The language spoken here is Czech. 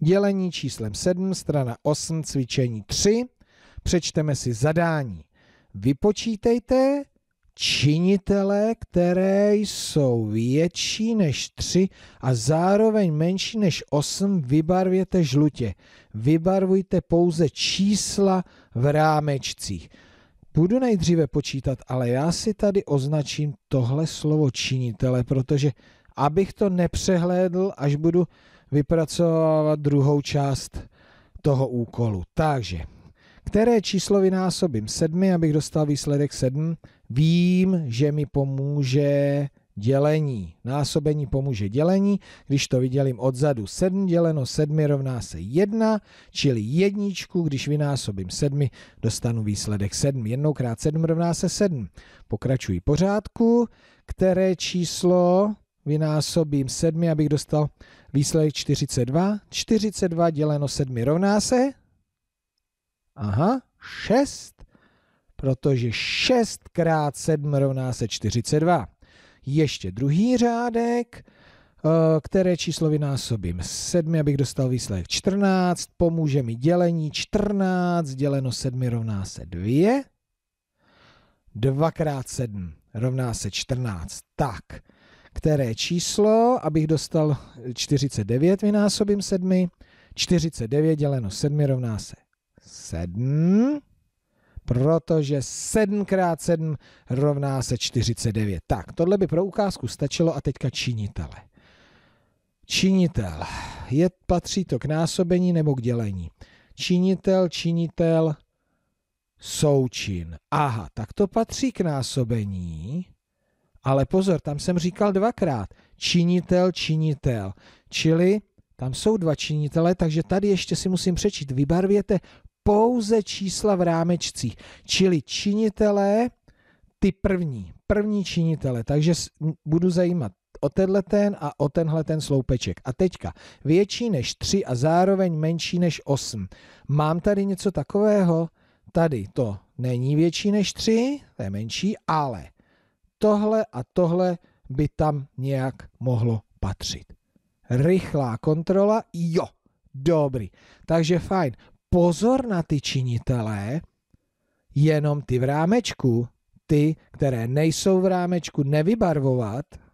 dělení číslem 7, strana 8, cvičení 3. Přečteme si zadání. Vypočítejte činitele, které jsou větší než 3 a zároveň menší než 8, vybarvěte žlutě. Vybarvujte pouze čísla v rámečcích. Budu nejdříve počítat, ale já si tady označím tohle slovo činitele, protože abych to nepřehlédl, až budu vypracovávat druhou část toho úkolu. Takže, které číslo vynásobím sedmi, abych dostal výsledek 7? Vím, že mi pomůže dělení. Násobení pomůže dělení, když to vydělím odzadu. 7 děleno 7 rovná se 1, čili jedničku, když vynásobím 7, dostanu výsledek 7. Jednou krát 7 rovná se 7. Pokračuji pořádku, které číslo vynásobím 7, abych dostal výsledek 42. 42 děleno 7 rovná se? Aha, 6, protože 6 krát 7 rovná se 42. Ještě druhý řádek, eh, které číslo vynásobím 7, abych dostal výsledek 14, pomůže mi dělení 14, děleno 7 rovná se 2, 2 krát 7 rovná se 14. Tak, které číslo, abych dostal 49, vynásobím 7. 49 děleno 7 rovná se 7, protože 7 x 7 rovná se 49. Tak, tohle by pro ukázku stačilo a teďka činitele. Činitel. Je, patří to k násobení nebo k dělení? Činitel, činitel, součin. Aha, tak to patří k násobení. Ale pozor, tam jsem říkal dvakrát. Činitel, činitel. Čili tam jsou dva činitele, takže tady ještě si musím přečít. Vybarvěte pouze čísla v rámečcích, čili činitelé, ty první, první činitele, takže budu zajímat o tenhle ten a o tenhle ten sloupeček. A teďka větší než 3 a zároveň menší než 8. Mám tady něco takového? Tady to není větší než 3, to je menší, ale tohle a tohle by tam nějak mohlo patřit. Rychlá kontrola, jo, dobrý. Takže fajn, pozor na ty činitelé, jenom ty v rámečku, ty, které nejsou v rámečku, nevybarvovat,